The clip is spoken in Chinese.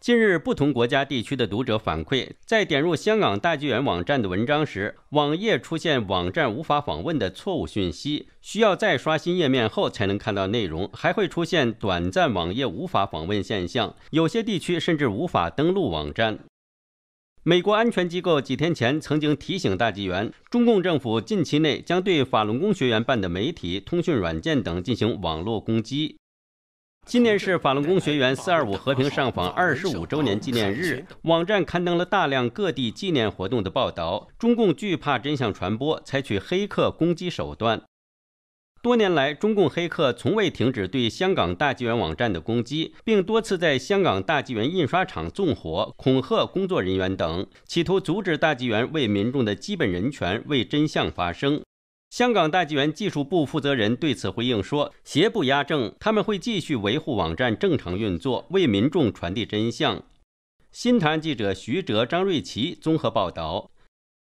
近日，不同国家地区的读者反馈，在点入香港大纪元网站的文章时，网页出现“网站无法访问”的错误信息，需要再刷新页面后才能看到内容，还会出现短暂网页无法访问现象，有些地区甚至无法登录网站。美国安全机构几天前曾经提醒大纪元，中共政府近期内将对法轮功学员办的媒体、通讯软件等进行网络攻击。今年是法轮功学员四二五和平上访二十五周年纪念日，网站刊登了大量各地纪念活动的报道。中共惧怕真相传播，采取黑客攻击手段。多年来，中共黑客从未停止对香港大纪元网站的攻击，并多次在香港大纪元印刷厂纵火、恐吓工作人员等，企图阻止大纪元为民众的基本人权、为真相发声。香港大纪元技术部负责人对此回应说：“邪不压正，他们会继续维护网站正常运作，为民众传递真相。”新坛记者徐哲、张瑞琪综合报道。